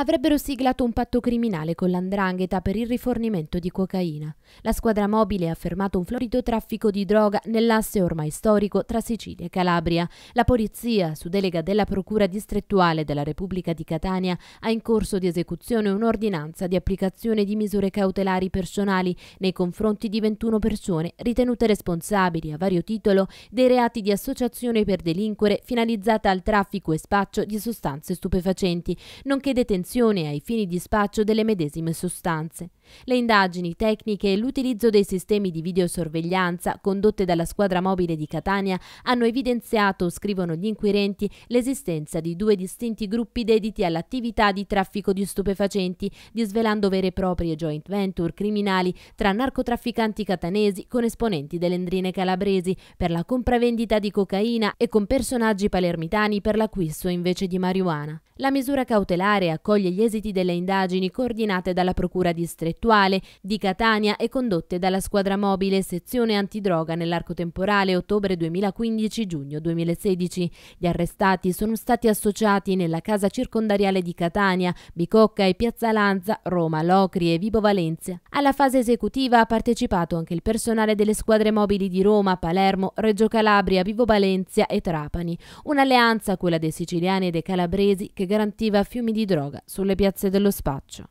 avrebbero siglato un patto criminale con l'andrangheta per il rifornimento di cocaina. La squadra mobile ha fermato un florido traffico di droga nell'asse ormai storico tra Sicilia e Calabria. La polizia, su delega della Procura distrettuale della Repubblica di Catania, ha in corso di esecuzione un'ordinanza di applicazione di misure cautelari personali nei confronti di 21 persone ritenute responsabili a vario titolo dei reati di associazione per delinquere finalizzata al traffico e spaccio di sostanze stupefacenti, nonché detenzione detenzione ai fini di spaccio delle medesime sostanze. Le indagini tecniche e l'utilizzo dei sistemi di videosorveglianza condotte dalla squadra mobile di Catania hanno evidenziato, scrivono gli inquirenti, l'esistenza di due distinti gruppi dediti all'attività di traffico di stupefacenti, disvelando vere e proprie joint venture criminali tra narcotrafficanti catanesi con esponenti delle endrine calabresi per la compravendita di cocaina e con personaggi palermitani per l'acquisto invece di marijuana. La misura cautelare a raccoglie gli esiti delle indagini coordinate dalla Procura distrettuale di Catania e condotte dalla squadra mobile sezione antidroga nell'arco temporale ottobre 2015-giugno 2016. Gli arrestati sono stati associati nella casa circondariale di Catania, Bicocca e Piazza Lanza, Roma, Locri e Vibo Valencia. Alla fase esecutiva ha partecipato anche il personale delle squadre mobili di Roma, Palermo, Reggio Calabria, Vibo Valencia e Trapani. Un'alleanza, quella dei siciliani e dei calabresi, che garantiva fiumi di droga sulle piazze dello spaccio.